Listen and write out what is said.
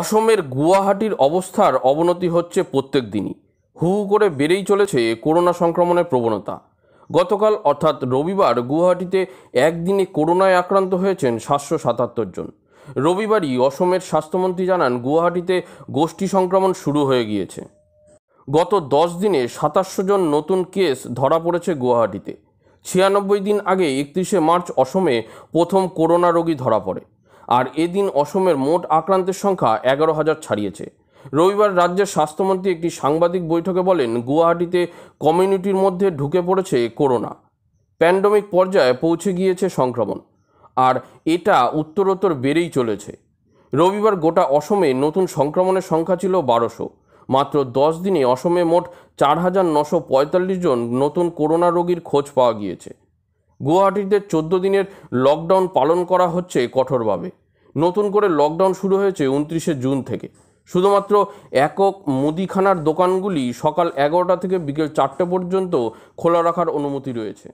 অসমের গুয়াহাটির অবস্থার অবনতি হচ্ছে প্রত্যেক দিনই হু করে বেড়েই চলেছে করোনা সংক্রমণের প্রবণতা গতকাল অর্থাৎ রবিবার গুয়াহাটিতে একদিনে করোনায় আক্রান্ত হয়েছেন সাতশো সাতাত্তর জন রবিবারই অসমের স্বাস্থ্যমন্ত্রী জানান গুয়াহাটিতে গোষ্ঠী সংক্রমণ শুরু হয়ে গিয়েছে গত দশ দিনে সাতাশশো জন নতুন কেস ধরা পড়েছে গুয়াহাটিতে ছিয়ানব্বই দিন আগে একত্রিশে মার্চ অসমে প্রথম করোনা রোগী ধরা পড়ে আর এদিন অসমের মোট আক্রান্তের সংখ্যা এগারো হাজার ছাড়িয়েছে রবিবার রাজ্যের স্বাস্থ্যমন্ত্রী একটি সাংবাদিক বৈঠকে বলেন গুয়াহাটিতে কমিউনিটির মধ্যে ঢুকে পড়েছে করোনা প্যান্ডমিক পর্যায়ে পৌঁছে গিয়েছে সংক্রমণ আর এটা উত্তরোত্তর বেড়েই চলেছে রবিবার গোটা অসমে নতুন সংক্রমণের সংখ্যা ছিল বারোশো মাত্র দশ দিনে অসমে মোট চার হাজার নশো পঁয়তাল্লিশ জন নতুন করোনা রোগীর খোঁজ পাওয়া গিয়েছে গুয়াহাটিতে চোদ্দ দিনের লকডাউন পালন করা হচ্ছে কঠোরভাবে নতুন করে লকডাউন শুরু হয়েছে উনত্রিশে জুন থেকে শুধুমাত্র একক মুদিখানার দোকানগুলি সকাল এগারোটা থেকে বিকেল চারটে পর্যন্ত খোলা রাখার অনুমতি রয়েছে